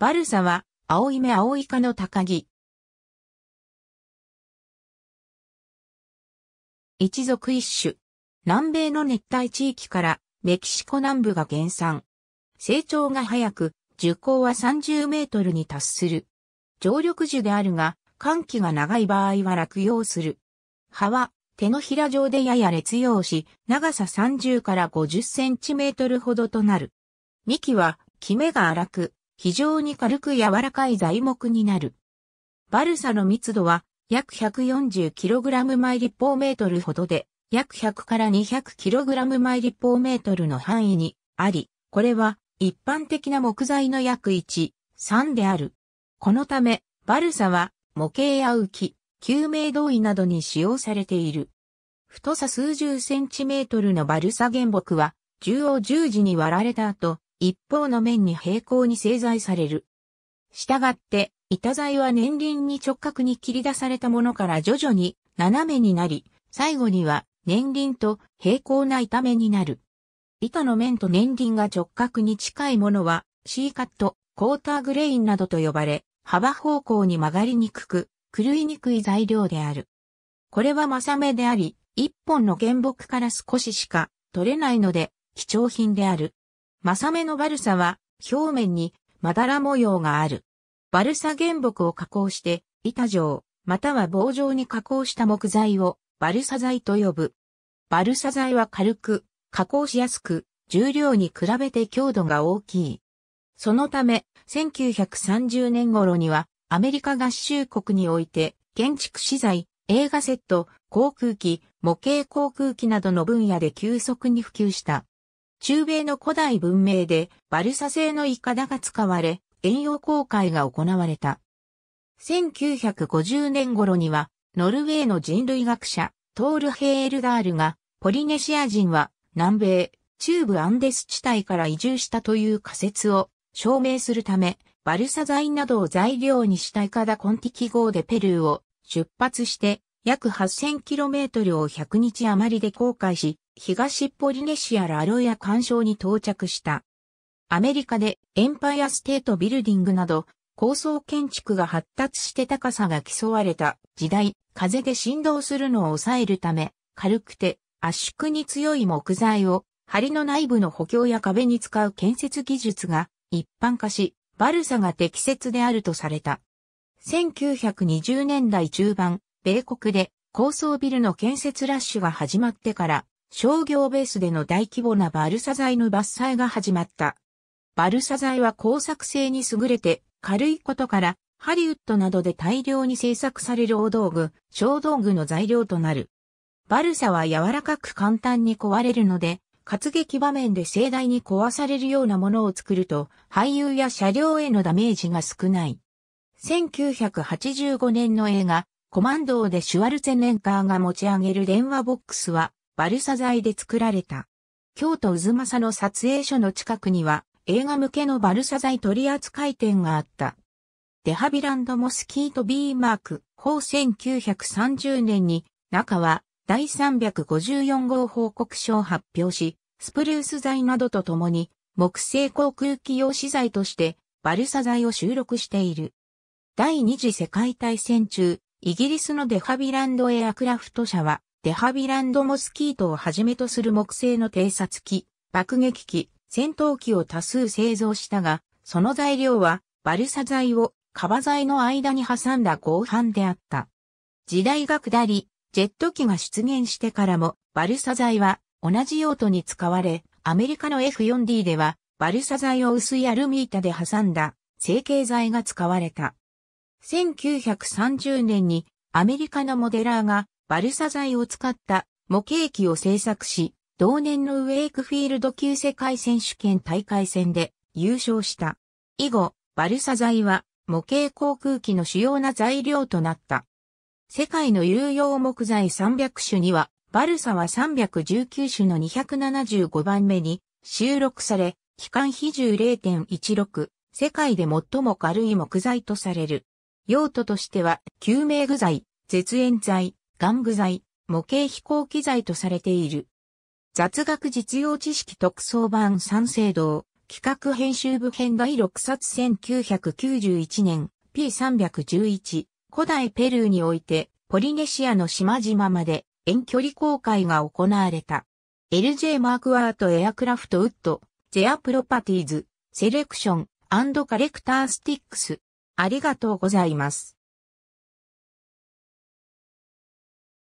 バルサは、青い目青イカの高木。一族一種。南米の熱帯地域からメキシコ南部が原産。成長が早く、樹高は30メートルに達する。常緑樹であるが、寒気が長い場合は落葉する。葉は手のひら状でやや劣葉し、長さ30から50センチメートルほどとなる。幹は、木目が荒く、非常に軽く柔らかい材木になる。バルサの密度は約 140kg 毎立方メートルほどで、約100から 200kg 毎立方メートルの範囲にあり、これは一般的な木材の約1、3である。このため、バルサは模型や浮き、救命胴衣などに使用されている。太さ数十センチメートルのバルサ原木は、縦横十字に割られた後、一方の面に平行に製材される。したがって、板材は年輪に直角に切り出されたものから徐々に斜めになり、最後には年輪と平行な板目になる。板の面と年輪が直角に近いものはシーカット、コーターグレインなどと呼ばれ、幅方向に曲がりにくく、狂いにくい材料である。これは正目であり、一本の原木から少ししか取れないので、貴重品である。マサメのバルサは、表面に、まだら模様がある。バルサ原木を加工して、板状、または棒状に加工した木材を、バルサ材と呼ぶ。バルサ材は軽く、加工しやすく、重量に比べて強度が大きい。そのため、1930年頃には、アメリカ合衆国において、建築資材、映画セット、航空機、模型航空機などの分野で急速に普及した。中米の古代文明でバルサ製のイカダが使われ、遠洋航海が行われた。1950年頃には、ノルウェーの人類学者、トール・ヘエルダールが、ポリネシア人は南米、中部アンデス地帯から移住したという仮説を証明するため、バルサ材などを材料にしたイカダコンティキ号でペルーを出発して約 8000km を100日余りで航海し、東ポリネシアラロヤ干渉に到着した。アメリカでエンパイアステートビルディングなど高層建築が発達して高さが競われた時代、風で振動するのを抑えるため、軽くて圧縮に強い木材を梁の内部の補強や壁に使う建設技術が一般化し、バルサが適切であるとされた。1920年代中盤、米国で高層ビルの建設ラッシュが始まってから商業ベースでの大規模なバルサ材の伐採が始まった。バルサ材は工作性に優れて軽いことからハリウッドなどで大量に製作される大道具、小道具の材料となる。バルサは柔らかく簡単に壊れるので、活劇場面で盛大に壊されるようなものを作ると、俳優や車両へのダメージが少ない。1985年の映画、コマンドーでシュワルツェネンカーが持ち上げる電話ボックスは、バルサ材で作られた。京都渦政の撮影所の近くには映画向けのバルサ材取扱店があった。デハビランドモスキート B マーク、法1930年に中は第354号報告書を発表し、スプルース材などとともに木製航空機用資材としてバルサ材を収録している。第二次世界大戦中、イギリスのデハビランドエアクラフト社はデハビランドモスキートをはじめとする木製の偵察機、爆撃機、戦闘機を多数製造したが、その材料はバルサ材を革材の間に挟んだ合板であった。時代が下り、ジェット機が出現してからもバルサ材は同じ用途に使われ、アメリカの F4D ではバルサ材を薄いアルミ板で挟んだ成形材が使われた。1930年にアメリカのモデラーがバルサ材を使った模型機を製作し、同年のウェイクフィールド級世界選手権大会戦で優勝した。以後、バルサ材は模型航空機の主要な材料となった。世界の有用木材300種には、バルサは319種の275番目に収録され、期間比重0.16、世界で最も軽い木材とされる。用途としては、救命具材、絶縁材、玩具材、模型飛行機材とされている。雑学実用知識特装版三聖堂、企画編集部編第6冊1991年 P311 古代ペルーにおいてポリネシアの島々まで遠距離航海が行われた。LJ マークアートエアクラフトウッド、ゼアプロパティーズ、セレクションカレクタースティックス。ありがとうございます。